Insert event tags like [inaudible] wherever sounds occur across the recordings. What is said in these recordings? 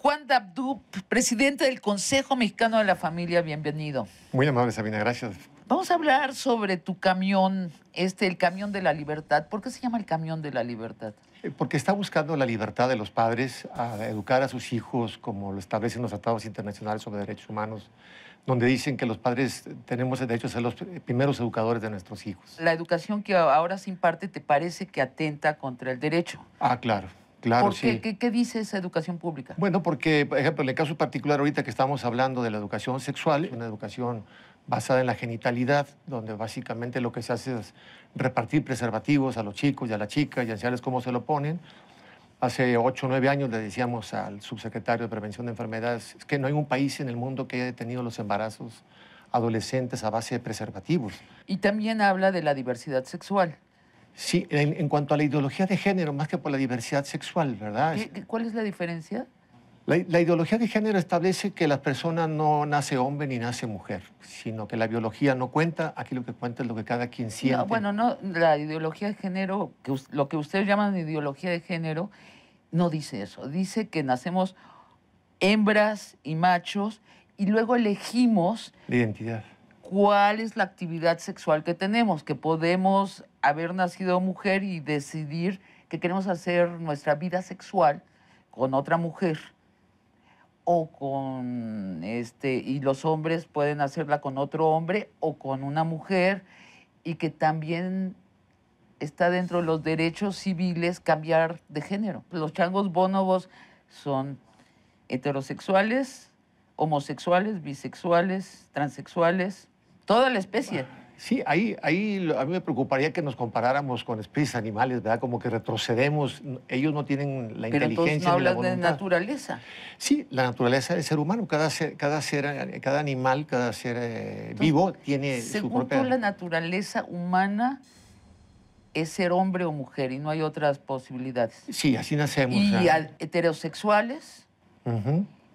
Juan Dabdú, presidente del Consejo Mexicano de la Familia, bienvenido. Muy amable, Sabina, gracias. Vamos a hablar sobre tu camión, este, el camión de la libertad. ¿Por qué se llama el camión de la libertad? Eh, porque está buscando la libertad de los padres a educar a sus hijos como lo establecen los tratados internacionales sobre derechos humanos, donde dicen que los padres tenemos el derecho a ser los primeros educadores de nuestros hijos. La educación que ahora se imparte te parece que atenta contra el derecho. Ah, claro. Claro, qué? qué? dice esa educación pública? Bueno, porque, por ejemplo, en el caso particular ahorita que estamos hablando de la educación sexual, una educación basada en la genitalidad, donde básicamente lo que se hace es repartir preservativos a los chicos y a las chicas y enseñarles cómo se lo ponen. Hace ocho o nueve años le decíamos al subsecretario de Prevención de Enfermedades que no hay un país en el mundo que haya detenido los embarazos adolescentes a base de preservativos. Y también habla de la diversidad sexual. Sí, en, cuanto a la ideología de género, más que por la diversidad sexual, ¿verdad? ¿Cuál es la diferencia? La, ideología de género establece que la persona no nace hombre ni nace mujer, sino que la biología no cuenta, aquí lo que cuenta es lo que cada quien siente. bueno, no, la ideología de género, lo que ustedes llaman ideología de género, no dice eso. Dice que nacemos hembras y machos y luego elegimos... La identidad. ¿Cuál es la actividad sexual que tenemos? Que podemos haber nacido mujer y decidir que queremos hacer nuestra vida sexual con otra mujer o con este y los hombres pueden hacerla con otro hombre o con una mujer y que también está dentro de los derechos civiles cambiar de género. Los changos bonobos son heterosexuales, homosexuales, bisexuales, transexuales, toda la especie. Sí, ahí, ahí a mí me preocuparía que nos comparáramos con especies animales, ¿verdad? Como que retrocedemos, ellos no tienen la inteligencia. Pero no hablas de naturaleza. Sí, la naturaleza del ser humano, cada ser, cada, ser, cada animal, cada ser eh, vivo tiene su propia... Según la naturaleza humana es ser hombre o mujer y no hay otras posibilidades. Sí, así nacemos. Y heterosexuales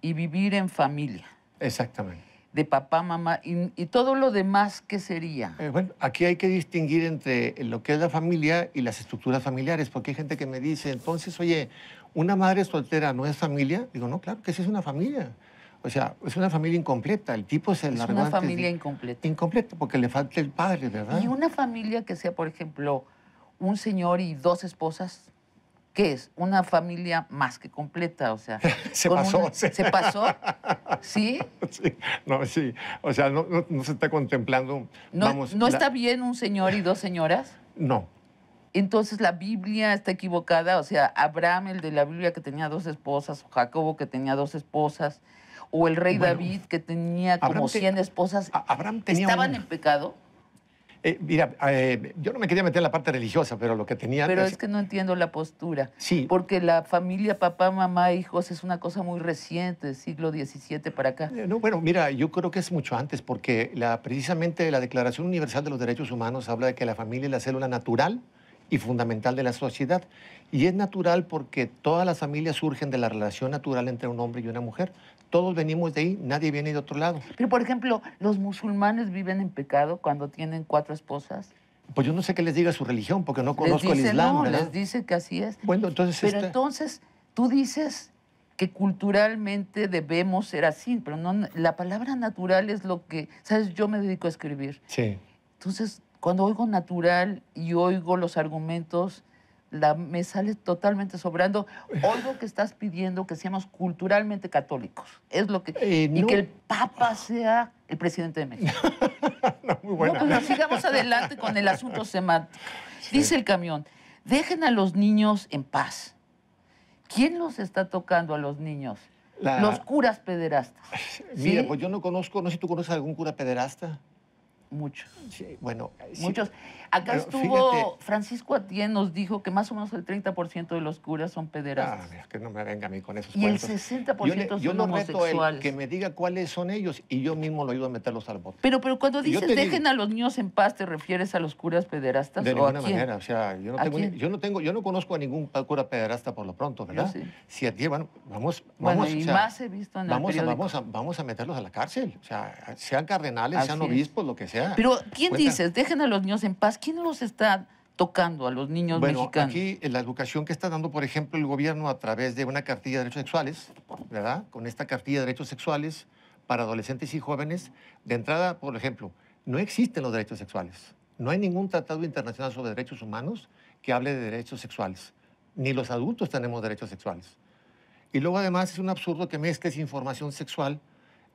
y vivir en familia. Exactamente de papá, mamá y, todo lo demás, que sería? Eh, bueno, aquí hay que distinguir entre lo que es la familia y las estructuras familiares, porque hay gente que me dice, entonces, oye, ¿una madre soltera no es familia? Digo, no, claro que sí es una familia. O sea, es una familia incompleta. El tipo es Es una familia incompleta. Incompleta, porque le falta el padre, ¿verdad? Y una familia que sea, por ejemplo, un señor y dos esposas. ¿qué es? Una familia más que completa, o sea. [laughs] se pasó. Se... pasó? [laughs] ¿Sí? No, sí. O sea, no, se está contemplando. ¿No, ¿no está bien un señor y dos señoras? No. Entonces la Biblia está equivocada, o sea, Abraham, el de la Biblia que tenía dos esposas, o Jacobo que tenía dos esposas, o el rey David que tenía como 100 esposas, Abraham tenía ¿estaban en pecado? Eh, mira, eh, yo no me quería meter en la parte religiosa, pero lo que tenía... Pero es que no entiendo la postura. Sí. Porque la familia, papá, mamá, hijos, es una cosa muy reciente, siglo XVII para acá. Eh, no, bueno, mira, yo creo que es mucho antes, porque la, precisamente la Declaración Universal de los Derechos Humanos habla de que la familia es la célula natural y fundamental de la sociedad. Y es natural porque todas las familias surgen de la relación natural entre un hombre y una mujer. Todos venimos de ahí, nadie viene de otro lado. Pero, por ejemplo, ¿los musulmanes viven en pecado cuando tienen cuatro esposas? Pues yo no sé qué les diga su religión, porque no conozco el Islam. les dice que así es. Bueno, entonces. Pero este- entonces, tú dices que culturalmente debemos ser así, pero no, la palabra natural es lo que, ¿sabes? Yo me dedico a escribir. Sí. Entonces, cuando oigo natural y oigo los argumentos, me sale totalmente sobrando. Oigo que estás pidiendo que seamos culturalmente católicos. Es lo que. Eh, y que el Papa sea el presidente de México. [laughs] no, muy buena. No, pues sigamos adelante con el asunto semántico. Dice el camión: dejen a los niños en paz. ¿Quién los está tocando a los niños? Los curas pederastas. Mira, pues yo no conozco, no sé si tú conoces a algún cura pederasta. Muchos. Sí, bueno, eh, muchos. Acá estuvo, Francisco Atien nos dijo que más o menos el 30% de los curas son pederastas. Ah, que no me venga a mí con esos Y el 60% yo homosexuales. yo no homosexuales. Reto que me diga cuáles son ellos y yo mismo lo ayudo a meterlos al bote. Pero, pero cuando dices dejen a los niños en paz, ¿te refieres a los curas pederastas? De o a quién? manera, o sea, yo no, tengo, yo no tengo, yo no conozco a ningún cura pederasta por lo pronto, ¿verdad? sí. Si a bueno, vamos, vamos. vamos, A, vamos, a, vamos a meterlos a la cárcel, o sea, sean cardenales, sean obispos, lo que sea pero ¿quién dice? Dejen a los niños en paz. ¿Quién los está tocando a los niños bueno, mexicanos? Aquí la educación que está dando, por ejemplo, el gobierno a través de una cartilla de derechos sexuales, ¿verdad? Con esta cartilla de derechos sexuales para adolescentes y jóvenes, de entrada, por ejemplo, no existen los derechos sexuales. No hay ningún tratado internacional sobre derechos humanos que hable de derechos sexuales. Ni los adultos tenemos derechos sexuales. Y luego además es un absurdo que mezcles información sexual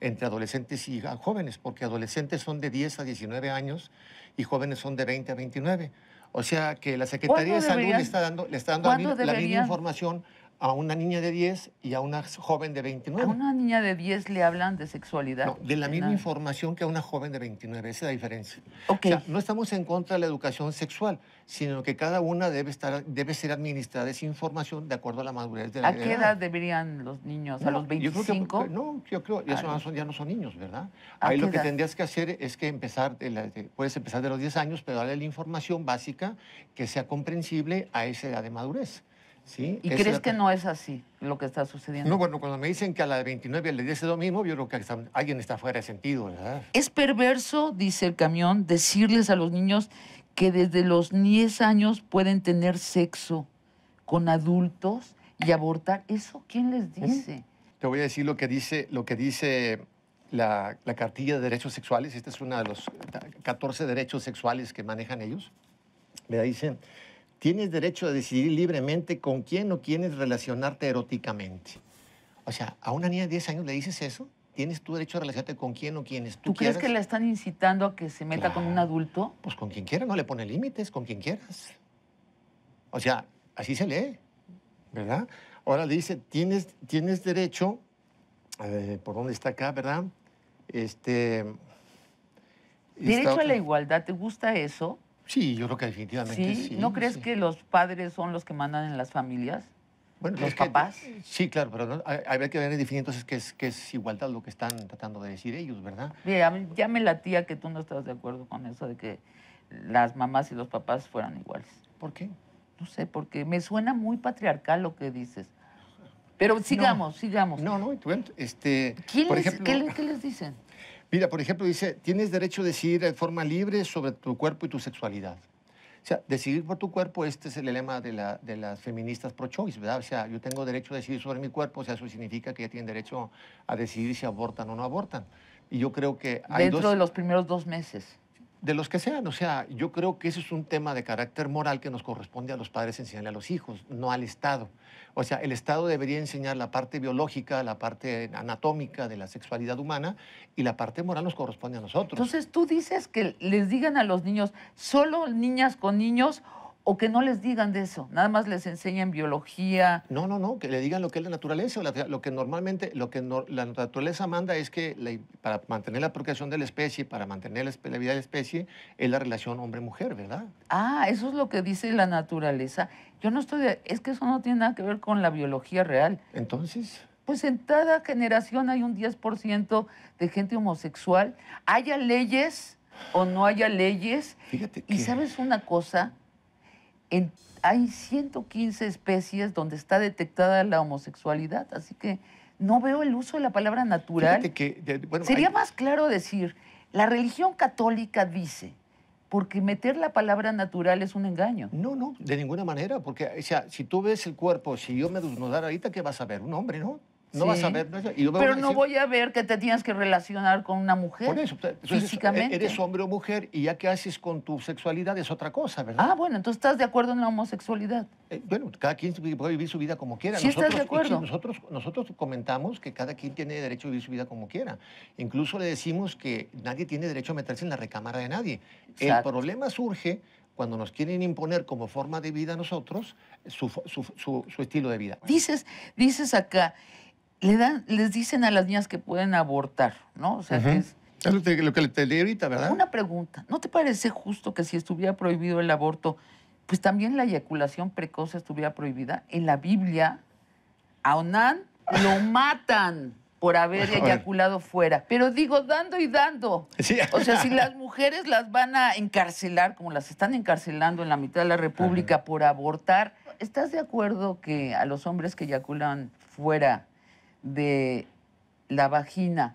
entre adolescentes y jóvenes, porque adolescentes son de 10 a 19 años y jóvenes son de 20 a 29. O sea que la Secretaría de Salud le está dando, le está dando la misma información a una niña de 10 y a una joven de 29. A una niña de 10 le hablan de sexualidad. No, de la misma información que a una joven de 29, esa es la diferencia. no estamos en contra de la educación sexual, sino que cada una debe, estar, debe ser administrada esa información de acuerdo a la madurez de la ¿A qué edad, deberían los niños? ¿A los 25? no, yo creo, ya, no son niños, ¿verdad? Ahí lo que tendrías que hacer es que empezar, puedes empezar de los 10 años, pero darle la información básica que sea comprensible a esa edad de madurez. ¿Y crees que no es así lo que está sucediendo? No, bueno, cuando me dicen que a la de 29 le dice lo mismo, yo creo que alguien está fuera de sentido, ¿verdad? Es perverso, dice el camión, decirles a los niños que desde los 10 años pueden tener sexo con adultos y abortar. ¿Eso quién les dice? Te voy a decir lo que dice, lo que dice la, cartilla de derechos sexuales. Esta es una de los 14 derechos sexuales que manejan ellos. Me dicen tienes derecho a decidir libremente con quién o quiénes relacionarte eróticamente. O sea, a una niña de 10 años le dices eso, tienes tu derecho a relacionarte con quién o quiénes tú, ¿Tú crees que la están incitando a que se meta con un adulto? Pues con quien quiera, no le pone límites, con quien quieras. O sea, así se lee, ¿verdad? Ahora le dice, tienes, tienes derecho, ¿por dónde está acá, verdad? Este... Derecho a la igualdad, ¿te gusta eso? Sí, yo creo que definitivamente sí. ¿No crees que los padres son los que mandan en las familias? Bueno, los papás. sí, claro, pero hay que ver definir entonces qué es, que es igualdad lo que están tratando de decir ellos, ¿verdad? Mira, ya me latía que tú no estás de acuerdo con eso de que las mamás y los papás fueran iguales. ¿Por qué? No sé, porque me suena muy patriarcal lo que dices. Pero sigamos, sigamos. No, no, este, por ¿Qué les dicen? Mira, por ejemplo, dice, tienes derecho a decidir de forma libre sobre tu cuerpo y tu sexualidad. O sea, decidir por tu cuerpo, este es el lema de, la, de las feministas pro-choice, ¿verdad? O sea, yo tengo derecho a decidir sobre mi cuerpo, o sea, eso significa que ya tienen derecho a decidir si abortan o no abortan. Y yo creo que hay Dentro de los primeros dos meses de los que sean. O sea, yo creo que ese es un tema de carácter moral que nos corresponde a los padres enseñarle a los hijos, no al Estado. O sea, el Estado debería enseñar la parte biológica, la parte anatómica de la sexualidad humana y la parte moral nos corresponde a nosotros. Entonces, tú dices que les digan a los niños, solo niñas con niños o que no les digan de eso, nada más les enseñan biología. No, no, no, que le digan lo que es la naturaleza. Lo que normalmente, lo que la naturaleza manda es que para mantener la procreación de la especie, para mantener la, vida de la especie, es la relación hombre-mujer, ¿verdad? Ah, eso es lo que dice la naturaleza. Yo no estoy, de, es que eso no tiene nada que ver con la biología real. Entonces... Pues en cada generación hay un 10% de gente homosexual, haya leyes o no haya leyes. Fíjate que... Y sabes una cosa, hay 115 especies donde está detectada la homosexualidad, así que no veo el uso de la palabra natural. Sería más claro decir, la religión católica dice, porque meter la palabra natural es un engaño. No, no, de ninguna manera, porque si tú ves el cuerpo, si yo me desnudar ahorita, ¿qué vas a ver? Un hombre, ¿no? No vas a ver. No, Pero no voy a ver que te tienes que relacionar con una mujer. Por eso, físicamente. Eh, eres hombre o mujer y ya qué haces con tu sexualidad es otra cosa, ¿verdad? Ah, bueno, entonces estás de acuerdo en la homosexualidad. Eh, bueno, cada quien puede vivir su vida como quiera. Sí, nosotros, estás de acuerdo. Nosotros, comentamos que cada quien tiene derecho a vivir su vida como quiera. Incluso le decimos que nadie tiene derecho a meterse en la recámara de nadie. El problema surge cuando nos quieren imponer como forma de vida a nosotros su, estilo de vida. Dices, dices acá les dicen a las niñas que pueden abortar, ¿no? O sea, que es... Es lo, que, ahorita, ¿verdad? Una pregunta. ¿No te parece justo que si estuviera prohibido el aborto, pues también la eyaculación precoz estuviera prohibida? En la Biblia, a Onán lo matan por haber eyaculado fuera. Pero digo, dando y dando. O sea, si las mujeres las van a encarcelar, como las están encarcelando en la mitad de la República por abortar, ¿estás de acuerdo que a los hombres que eyaculan fuera de la vagina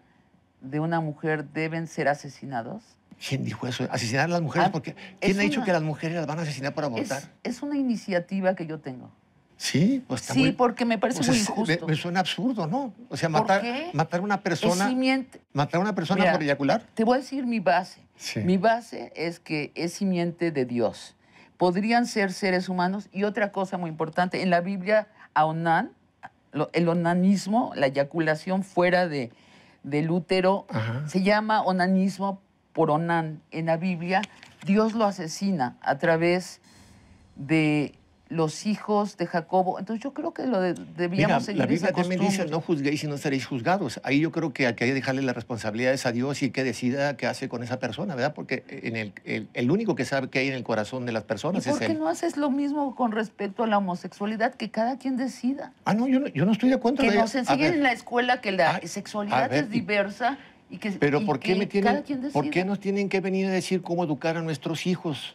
de una mujer deben ser asesinados? ¿Quién dijo eso? ¿Asesinar a las mujeres? Ah, porque ¿Quién ha dicho que las mujeres las van a asesinar para abortar? Es, una iniciativa que yo tengo. Sí, pues Sí, porque me parece muy injusto. Me, suena absurdo, ¿no? O sea, matar, matar una persona. Matar una persona por eyacular. Te voy a decir mi base. Mi base es que es simiente de Dios. Podrían ser seres humanos. Y otra cosa muy importante, en la Biblia, a Onán, el onanismo, la eyaculación fuera de, del útero, se llama onanismo por onan. En la Biblia, Dios lo asesina a través de los hijos de Jacobo. Entonces yo creo que lo de, debíamos Mira, seguir La Biblia también dice, no juzguéis y no seréis juzgados. Ahí yo creo que hay que dejarle las responsabilidades a Dios y que decida qué hace con esa persona, ¿verdad? Porque en el, el, único que sabe qué hay en el corazón de las personas ¿Y es ¿Por qué no haces lo mismo con respecto a la homosexualidad? Que cada quien decida. Ah, no, yo no, estoy de acuerdo. Que ¿eh? nos enseñen en la escuela que la ah, sexualidad es diversa. Y, que, pero y ¿por, qué me tienen, ¿por qué nos tienen que venir a decir cómo educar a nuestros hijos?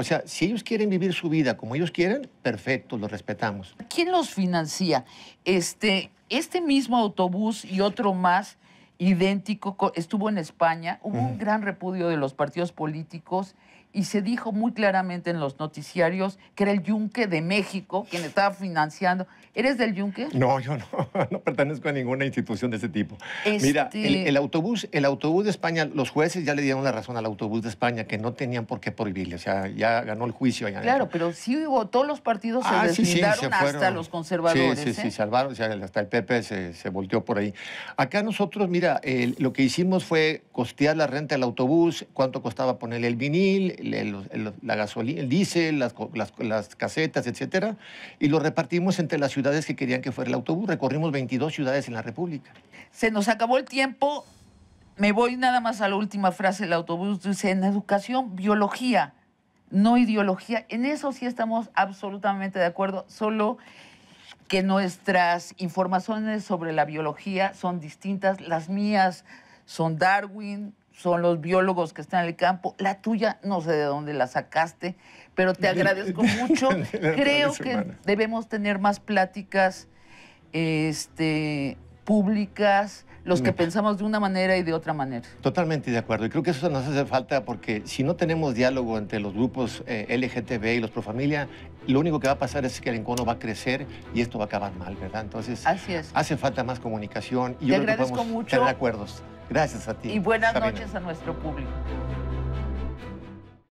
O sea, si ellos quieren vivir su vida como ellos quieren, perfecto, los respetamos. ¿Quién los financia? Este, este mismo autobús y otro más idéntico estuvo en España. Hubo un gran repudio de los partidos políticos y se dijo muy claramente en los noticiarios que era el Yunque de México quien estaba financiando. ¿Eres del Yunque? No, yo no, [laughs] no pertenezco a ninguna institución de ese tipo. Este mira, el, autobús, el autobús de España, los jueces ya le dieron la razón al autobús de España, que no tenían por qué prohibirle, o sea, ya ganó el juicio. allá. claro, pero sí hubo, todos los partidos se ah, hasta los conservadores. Sí, sí, salvaron, ¿eh? o sea, hasta el PP se, volteó por ahí. Acá nosotros, mira, lo que hicimos fue costear la renta del autobús, cuánto costaba ponerle el vinil, el, la gasolina, el diésel, las, casetas, etcétera, y lo repartimos entre las ciudades que querían que fuera el autobús. Recorrimos 22 ciudades en la República. Se nos acabó el tiempo. Me voy nada más a la última frase del autobús. Dice, en educación, biología, no ideología. En eso sí estamos absolutamente de acuerdo, solo que nuestras informaciones sobre la biología son distintas. Las mías son Darwin, son los biólogos que están en el campo. La tuya no sé de dónde la sacaste, pero te agradezco [laughs] mucho. Creo que debemos tener más pláticas este, públicas, los que mm. pensamos de una manera y de otra manera. Totalmente de acuerdo. Y creo que eso nos hace falta porque si no tenemos diálogo entre los grupos eh, LGTB y los profamilia, lo único que va a pasar es que el encono va a crecer y esto va a acabar mal, ¿verdad? Entonces, Así hace falta más comunicación y Te que mucho. tener acuerdos. Gracias a ti. Y buenas noches a nuestro público.